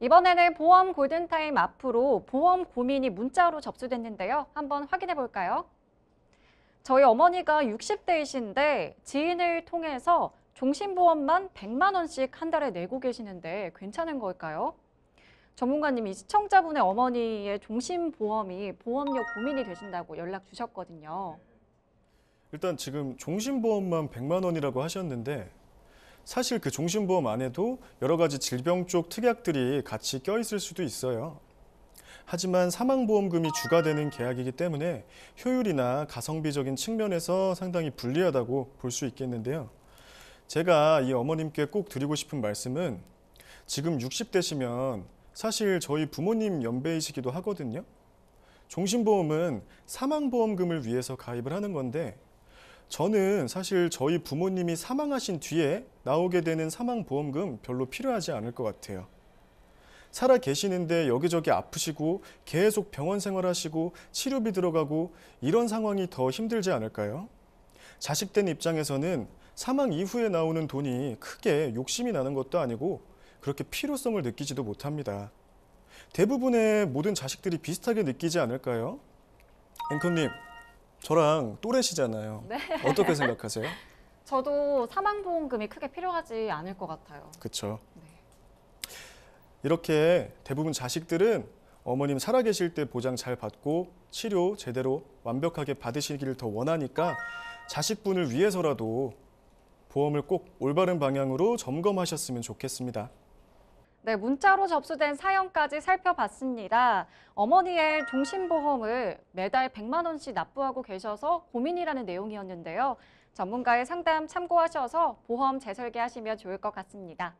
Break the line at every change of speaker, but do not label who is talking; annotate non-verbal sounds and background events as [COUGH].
이번에는 보험 골든타임 앞으로 보험 고민이 문자로 접수됐는데요. 한번 확인해 볼까요? 저희 어머니가 60대이신데 지인을 통해서 종신보험만 100만 원씩 한 달에 내고 계시는데 괜찮은 걸까요? 전문가님이 시청자분의 어머니의 종신보험이 보험료 고민이 되신다고 연락 주셨거든요.
일단 지금 종신보험만 100만 원이라고 하셨는데 사실 그 종신보험 안에도 여러 가지 질병 쪽 특약들이 같이 껴있을 수도 있어요. 하지만 사망보험금이 주가되는 계약이기 때문에 효율이나 가성비적인 측면에서 상당히 불리하다고 볼 수 있겠는데요. 제가 이 어머님께 꼭 드리고 싶은 말씀은 지금 60대시면 사실 저희 부모님 연배이시기도 하거든요. 종신보험은 사망보험금을 위해서 가입을 하는 건데 저는 사실 저희 부모님이 사망하신 뒤에 나오게 되는 사망보험금 별로 필요하지 않을 것 같아요. 살아 계시는데 여기저기 아프시고 계속 병원 생활하시고 치료비 들어가고 이런 상황이 더 힘들지 않을까요? 자식된 입장에서는 사망 이후에 나오는 돈이 크게 욕심이 나는 것도 아니고 그렇게 필요성을 느끼지도 못합니다. 대부분의 모든 자식들이 비슷하게 느끼지 않을까요? 앵커님, 저랑 또래시잖아요. 네. 어떻게 생각하세요? [LAUGHS]
저도 사망보험금이 크게 필요하지 않을 것 같아요.
그렇죠. 네. 이렇게 대부분 자식들은 어머님 살아계실 때 보장 잘 받고 치료 제대로 완벽하게 받으시기를 더 원하니까 자식분을 위해서라도 보험을 꼭 올바른 방향으로 점검하셨으면 좋겠습니다.
네, 문자로 접수된 사연까지 살펴봤습니다. 어머니의 종신보험을 매달 100만 원씩 납부하고 계셔서 고민이라는 내용이었는데요. 전문가의 상담 참고하셔서 보험 재설계하시면 좋을 것 같습니다.